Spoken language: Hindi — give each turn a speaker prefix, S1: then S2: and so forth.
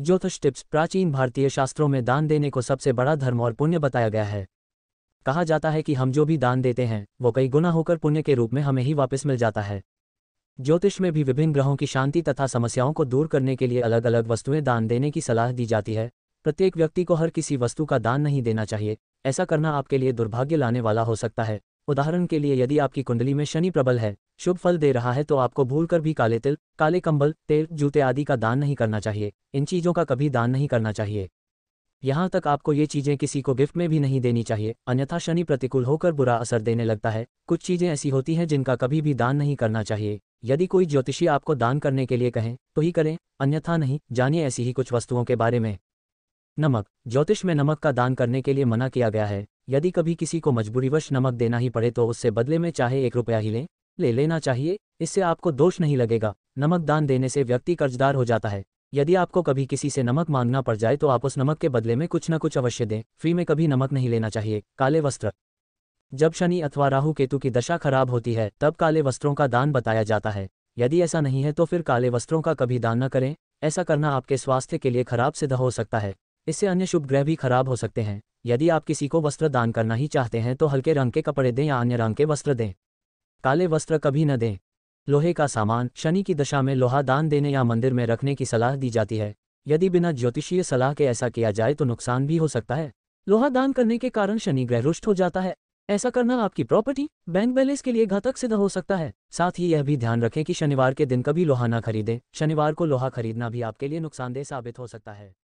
S1: ज्योतिष टिप्स प्राचीन भारतीय शास्त्रों में दान देने को सबसे बड़ा धर्म और पुण्य बताया गया है कहा जाता है कि हम जो भी दान देते हैं वो कई गुना होकर पुण्य के रूप में हमें ही वापस मिल जाता है ज्योतिष में भी विभिन्न ग्रहों की शांति तथा समस्याओं को दूर करने के लिए अलग अलग वस्तुएं दान देने की सलाह दी जाती है प्रत्येक व्यक्ति को हर किसी वस्तु का दान नहीं देना चाहिए ऐसा करना आपके लिए दुर्भाग्य लाने वाला हो सकता है उदाहरण के लिए यदि आपकी कुंडली में शनि प्रबल है शुभ फल दे रहा है तो आपको भूलकर भी काले तिल काले कंबल तेल जूते आदि का दान नहीं करना चाहिए इन चीज़ों का कभी दान नहीं करना चाहिए यहाँ तक आपको ये चीज़ें किसी को गिफ्ट में भी नहीं देनी चाहिए अन्यथा शनि प्रतिकूल होकर बुरा असर देने लगता है कुछ चीज़ें ऐसी होती हैं जिनका कभी भी दान नहीं करना चाहिए यदि कोई ज्योतिषी आपको दान करने के लिए कहें तो ही करें अन्यथा नहीं जानिए ऐसी ही कुछ वस्तुओं के बारे में नमक ज्योतिष में नमक का दान करने के लिए मना किया गया है यदि कभी किसी को मजबूरीवश नमक देना ही पड़े तो उससे बदले में चाहे एक रुपया ही लें ले लेना चाहिए इससे आपको दोष नहीं लगेगा नमक दान देने से व्यक्ति कर्जदार हो जाता है यदि आपको कभी किसी से नमक मांगना पड़ जाए तो आप उस नमक के बदले में कुछ न कुछ अवश्य दें फ्री में कभी नमक नहीं लेना चाहिए काले वस्त्र जब शनि अथवा राहु केतु की दशा खराब होती है तब काले वस्त्रों का दान बताया जाता है यदि ऐसा नहीं है तो फिर काले वस्त्रों का कभी दान न करें ऐसा करना आपके स्वास्थ्य के लिए खराब सिद्ध हो सकता है इससे अन्य शुभ ग्रह भी खराब हो सकते हैं यदि आप किसी को वस्त्र दान करना ही चाहते हैं तो हल्के रंग के कपड़े दें या अन्य रंग के वस्त्र दें काले वस्त्र कभी न दें लोहे का सामान शनि की दशा में लोहा दान देने या मंदिर में रखने की सलाह दी जाती है यदि बिना ज्योतिषीय सलाह के ऐसा किया जाए तो नुकसान भी हो सकता है लोहा दान करने के कारण शनि ग्रह रुष्ट हो जाता है ऐसा करना आपकी प्रॉपर्टी बैंक बैलेंस के लिए घातक सिद्ध हो सकता है साथ ही यह भी ध्यान रखें कि शनिवार के दिन कभी लोहा न खरीदें शनिवार को लोहा खरीदना भी आपके लिए नुकसानदेह साबित हो सकता है